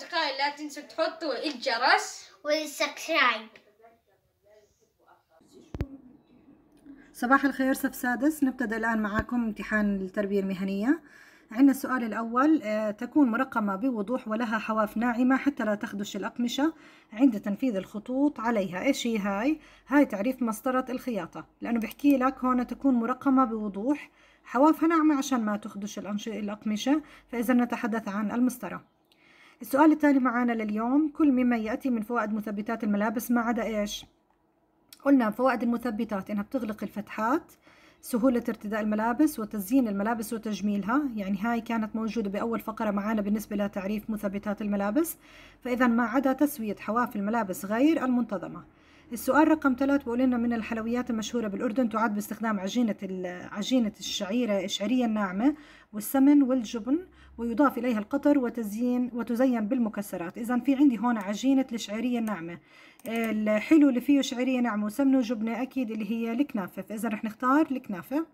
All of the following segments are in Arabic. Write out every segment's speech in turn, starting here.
دقائق لا تنسوا تحطوا الجرس والسبسكرايب صباح الخير صف سادس نبتدأ الآن معاكم امتحان التربية المهنية عندنا السؤال الأول آه، تكون مرقمة بوضوح ولها حواف ناعمة حتى لا تخدش الأقمشة عند تنفيذ الخطوط عليها إيش هي هاي؟ هاي تعريف مسطرة الخياطة لأنه بحكي لك هون تكون مرقمة بوضوح حوافها ناعمة عشان ما تخدش الأقمشة فإذا نتحدث عن المسطرة السؤال الثاني معانا لليوم كل مما يأتي من فوائد مثبتات الملابس ما عدا إيش؟ قلنا فوائد المثبتات إنها بتغلق الفتحات سهولة ارتداء الملابس وتزيين الملابس وتجميلها يعني هاي كانت موجودة بأول فقرة معانا بالنسبة لتعريف مثبتات الملابس فإذا ما عدا تسوية حواف الملابس غير المنتظمة السؤال رقم ثلاث بيقول لنا من الحلويات المشهورة بالأردن تعد باستخدام عجينة عجينة الشعيرة الشعرية الناعمة والسمن والجبن ويضاف إليها القطر وتزيين وتزين بالمكسرات إذا في عندي هون عجينة الشعيرية الناعمة الحلو اللي فيه شعيرية ناعمة وسمنة وجبنة أكيد اللي هي الكنافة فإذا رح نختار الكنافة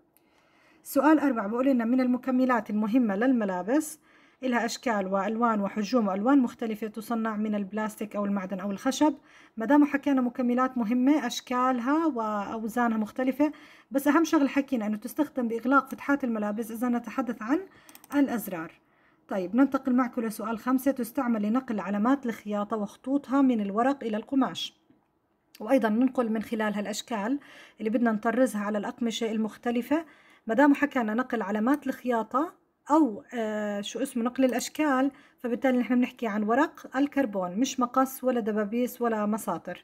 سؤال أربعة بقول لنا من المكملات المهمة للملابس لها أشكال وألوان وحجوم وألوان مختلفة تصنع من البلاستيك أو المعدن أو الخشب ما دام حكينا مكملات مهمة أشكالها وأوزانها مختلفة بس أهم شغل حكينا أنه تستخدم بإغلاق فتحات الملابس إذا نتحدث عن الأزرار طيب ننتقل معكم لسؤال خمسة تستعمل لنقل علامات الخياطة وخطوطها من الورق إلى القماش وأيضا ننقل من خلال هالأشكال اللي بدنا نطرزها على الأقمشة المختلفة مدام حكينا نقل علامات الخياطة أو آه، شو اسمه نقل الأشكال فبالتالي نحن بنحكي عن ورق الكربون مش مقص ولا دبابيس ولا مساطر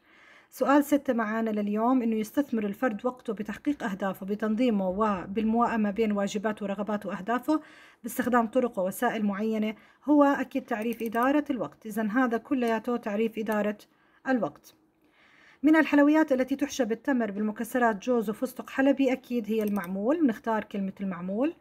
سؤال ستة معانا لليوم إنه يستثمر الفرد وقته بتحقيق أهدافه بتنظيمه وبالموائمة بين واجباته ورغباته وأهدافه باستخدام طرق ووسائل معينة هو أكيد تعريف إدارة الوقت إذا هذا كلياته تعريف إدارة الوقت من الحلويات التي تحشى بالتمر بالمكسرات جوز وفستق حلبي أكيد هي المعمول بنختار كلمة المعمول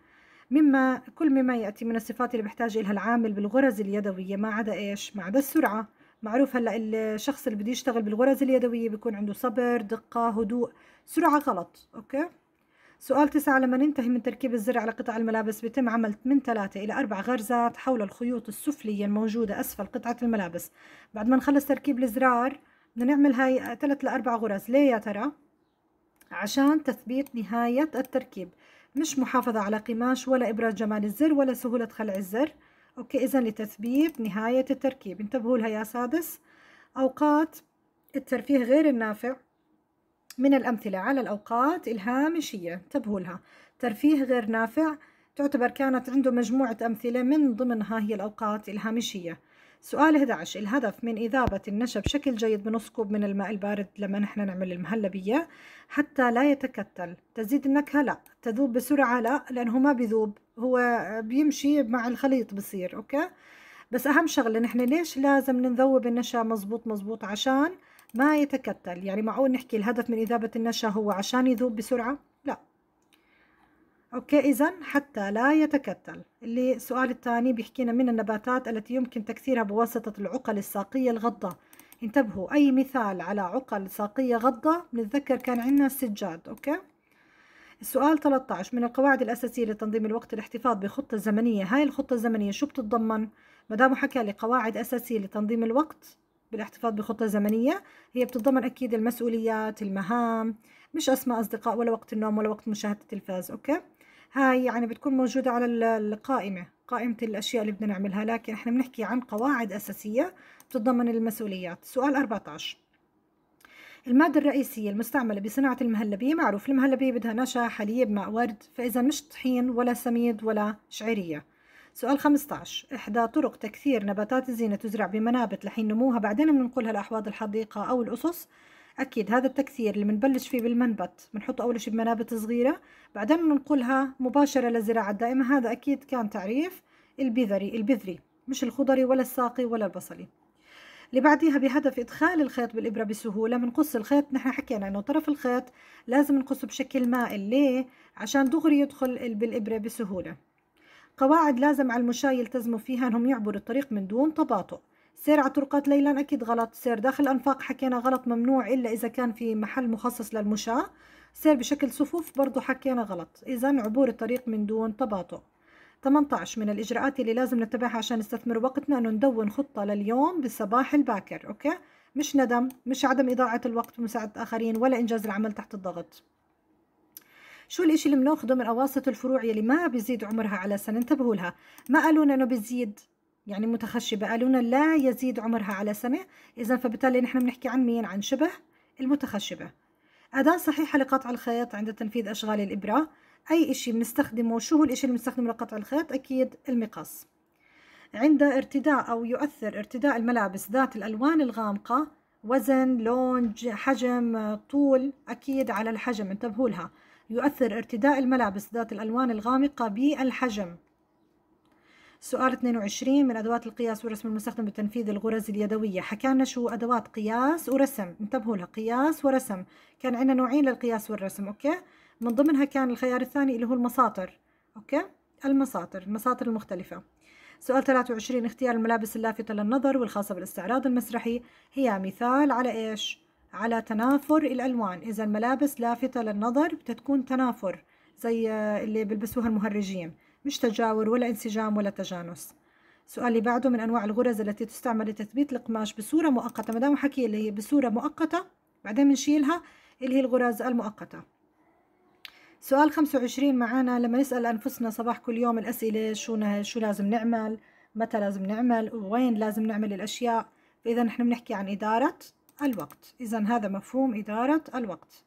مما كل مما يأتي من الصفات اللي بحتاج لها العامل بالغرز اليدوية ما عدا إيش؟ ما عدا السرعة معروف هلا الشخص اللي بده يشتغل بالغرز اليدوية بيكون عنده صبر دقة هدوء سرعة غلط أوكي؟ سؤال تسعة لما ننتهي من تركيب الزر على قطع الملابس بيتم عمل من ثلاثة إلى أربع غرزات حول الخيوط السفلية الموجودة أسفل قطعة الملابس بعد ما نخلص تركيب الزرار بدنا نعمل هاي ثلاث لأربع غرز ليه يا ترى؟ عشان تثبيت نهاية التركيب مش محافظة على قماش ولا إبراز جمال الزر ولا سهولة خلع الزر أوكي إذا لتثبيت نهاية التركيب انتبهوا لها يا سادس أوقات الترفيه غير النافع من الأمثلة على الأوقات الهامشية انتبهوا لها ترفيه غير نافع تعتبر كانت عنده مجموعة أمثلة من ضمنها هي الأوقات الهامشية سؤال 11 الهدف من إذابة النشا بشكل جيد بنص كوب من الماء البارد لما نحن نعمل المهلبية حتى لا يتكتل تزيد النكهة لا تذوب بسرعة لا لأنه ما بيذوب هو بيمشي مع الخليط بصير أوكي بس أهم شغلة نحن ليش لازم نذوب النشا مزبوط مزبوط عشان ما يتكتل يعني معقول نحكي الهدف من إذابة النشا هو عشان يذوب بسرعة اوكي اذا حتى لا يتكتل اللي السؤال الثاني بيحكينا من النباتات التي يمكن تكثيرها بواسطة العقل الساقية الغضة انتبهوا اي مثال على عقل ساقية غضة بنتذكر كان عندنا السجاد اوكي السؤال 13 من القواعد الأساسية لتنظيم الوقت الاحتفاظ بخطة زمنية هاي الخطة الزمنية شو بتتضمن؟ ما دام حكى لي قواعد أساسية لتنظيم الوقت بالاحتفاظ بخطة زمنية هي بتتضمن أكيد المسؤوليات المهام مش أسماء أصدقاء ولا وقت النوم ولا وقت مشاهدة التلفاز أوكي هاي يعني بتكون موجودة على القائمة قائمة الأشياء اللي بدنا نعملها لكن احنا بنحكي عن قواعد أساسية بتتضمن المسؤوليات سؤال 14 المادة الرئيسية المستعملة بصناعة المهلبية معروف المهلبية بدها نشا حليب ماء ورد فإذا مش طحين ولا سميد ولا شعيرية سؤال 15 إحدى طرق تكثير نباتات الزينة تزرع بمنابت لحين نموها بعدين بننقلها لأحواض الحديقة أو الأسس اكيد هذا التكثير اللي بنبلش فيه بالمنبت بنحطه اول شيء بمنابت صغيره بعدين بننقلها مباشره للزراعه الدائمه هذا اكيد كان تعريف البذري البذري مش الخضري ولا الساقي ولا البصلي اللي بعديها بهدف ادخال الخيط بالابره بسهوله بنقص الخيط نحن حكينا انه طرف الخيط لازم نقصه بشكل مائل ليه عشان دغري يدخل بالابره بسهوله قواعد لازم على المشاي يلتزموا فيها انهم يعبروا الطريق من دون تباطؤ سير على طرقات ليلان أكيد غلط سير داخل الانفاق حكينا غلط ممنوع إلا إذا كان في محل مخصص للمشاة سير بشكل صفوف برضو حكينا غلط إذا عبور الطريق من دون تباطؤ 18 من الإجراءات اللي لازم نتبعها عشان نستثمر وقتنا أنه ندون خطة لليوم بالصباح الباكر أوكي مش ندم مش عدم إضاعة الوقت بمساعدة آخرين ولا إنجاز العمل تحت الضغط شو الإشي اللي بناخده من أواسط الفروع يلي ما بيزيد عمرها على سنة انتبهوا لها ما قالوا إنه بيزيد يعني متخشبة قالوا لنا لا يزيد عمرها على سنة إذا فبالتالي نحن بنحكي عن مين عن شبه المتخشبة أداة صحيحة لقطع الخيط عند تنفيذ أشغال الإبرة أي إشي بنستخدمه شو هو الإشي اللي بنستخدمه لقطع الخيط أكيد المقص عند ارتداء أو يؤثر ارتداء الملابس ذات الألوان الغامقة وزن لون حجم طول أكيد على الحجم انتبهوا لها يؤثر ارتداء الملابس ذات الألوان الغامقة بالحجم سؤال 22 من أدوات القياس والرسم المستخدم بتنفيذ الغرز اليدوية حكى لنا شو أدوات قياس ورسم انتبهوا لها قياس ورسم كان عندنا نوعين للقياس والرسم أوكي من ضمنها كان الخيار الثاني اللي هو المساطر أوكي المساطر المساطر المختلفة سؤال 23 اختيار الملابس اللافتة للنظر والخاصة بالاستعراض المسرحي هي مثال على إيش؟ على تنافر الألوان إذا الملابس لافتة للنظر بتتكون تنافر زي اللي بيلبسوها المهرجين مش تجاور ولا انسجام ولا تجانس السؤال اللي بعده من انواع الغرز التي تستعمل لتثبيت القماش بصوره مؤقته ما دام حكي اللي هي بصوره مؤقته بعدين بنشيلها اللي هي الغرز المؤقته سؤال 25 معانا لما نسال انفسنا صباح كل يوم الاسئله شو شو لازم نعمل متى لازم نعمل وين لازم نعمل الاشياء فاذا نحن بنحكي عن اداره الوقت اذا هذا مفهوم اداره الوقت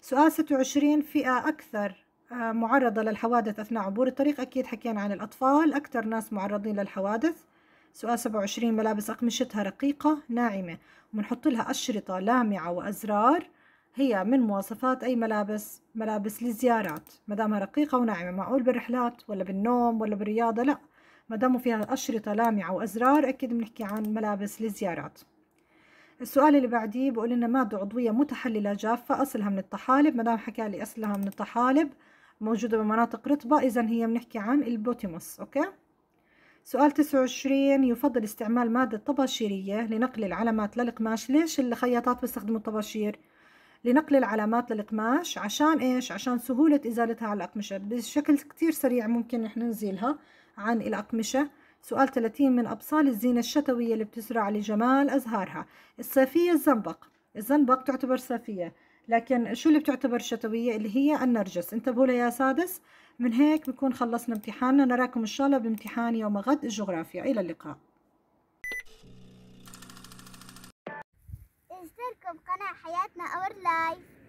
سؤال 26 فئه اكثر آه، معرضة للحوادث أثناء عبور الطريق أكيد حكينا عن الأطفال أكثر ناس معرضين للحوادث سؤال 27 ملابس أقمشتها رقيقة ناعمة وبنحط لها أشرطة لامعة وأزرار هي من مواصفات أي ملابس ملابس للزيارات مدامها رقيقة وناعمة معقول بالرحلات ولا بالنوم ولا بالرياضة لا مدامه فيها أشرطة لامعة وأزرار أكيد بنحكي عن ملابس للزيارات السؤال اللي بعديه بقول لنا مادة عضوية متحللة جافة أصلها من الطحالب مدام حكى لي أصلها من الطحالب موجودة بمناطق رطبة إذا هي بنحكي عن البوتيموس أوكي سؤال 29 يفضل استعمال مادة طباشيرية لنقل العلامات للقماش ليش الخياطات بيستخدموا الطباشير؟ لنقل العلامات للقماش عشان إيش؟ عشان سهولة إزالتها على الأقمشة بشكل كتير سريع ممكن نحن نزيلها عن الأقمشة سؤال 30 من أبصال الزينة الشتوية اللي بتزرع لجمال أزهارها الصيفية الزنبق الزنبق تعتبر صيفية لكن شو اللي بتعتبر شتوية اللي هي النرجس انتبهوا لي يا سادس من هيك بكون خلصنا امتحاننا نراكم إن شاء الله بامتحان يوم غد الجغرافيا إلى اللقاء اشتركوا بقناة حياتنا اور لايف